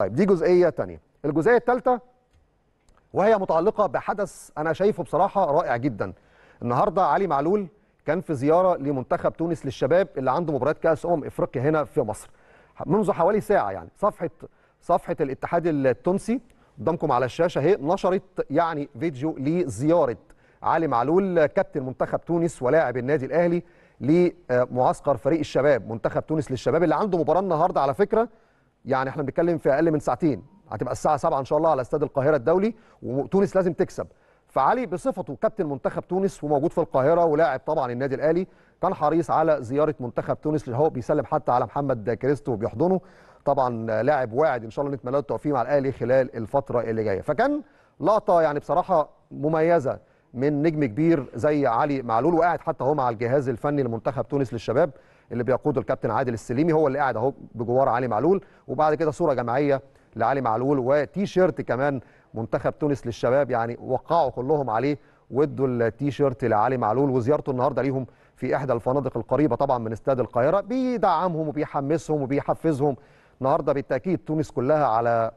طيب دي جزئيه ثانيه الجزئيه الثالثه وهي متعلقه بحدث انا شايفه بصراحه رائع جدا النهارده علي معلول كان في زياره لمنتخب تونس للشباب اللي عنده مباريات كاس امم افريقيا هنا في مصر منذ حوالي ساعه يعني صفحه صفحه الاتحاد التونسي قدامكم على الشاشه اهي نشرت يعني فيديو لزياره علي معلول كابتن منتخب تونس ولاعب النادي الاهلي لمعسكر فريق الشباب منتخب تونس للشباب اللي عنده مباراه النهارده على فكره يعني احنا بنتكلم في اقل من ساعتين هتبقى الساعه 7 ان شاء الله على استاد القاهره الدولي وتونس لازم تكسب فعلي بصفته كابتن منتخب تونس وموجود في القاهره ولاعب طبعا النادي الاهلي كان حريص على زياره منتخب تونس اللي هو بيسلم حتى على محمد كريستو وبيحضنه طبعا لاعب واعد ان شاء الله نتمنى له التوفيق مع الاهلي خلال الفتره اللي جايه فكان لقطه يعني بصراحه مميزه من نجم كبير زي علي معلول وقاعد حتى هو مع الجهاز الفني لمنتخب تونس للشباب اللي بيقوده الكابتن عادل السليمي هو اللي قاعد اهو بجوار علي معلول وبعد كده صوره جماعيه لعلي معلول وتي شيرت كمان منتخب تونس للشباب يعني وقعوا كلهم عليه وادوا التي شيرت لعلي معلول وزيارته النهارده ليهم في احدى الفنادق القريبه طبعا من استاد القاهره بيدعمهم وبيحمسهم وبيحفزهم النهارده بالتاكيد تونس كلها على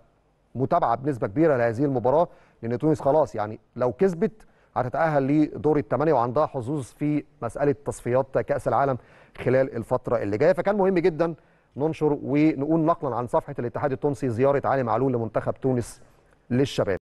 متابعه بنسبه كبيره لهذه المباراه لان تونس خلاص يعني لو كسبت هتتأهل لدور الثمانية وعندها حظوظ في مسألة تصفيات كأس العالم خلال الفترة اللي جاية فكان مهم جدا ننشر ونقول نقلا عن صفحة الاتحاد التونسي زيارة علي معلول لمنتخب تونس للشباب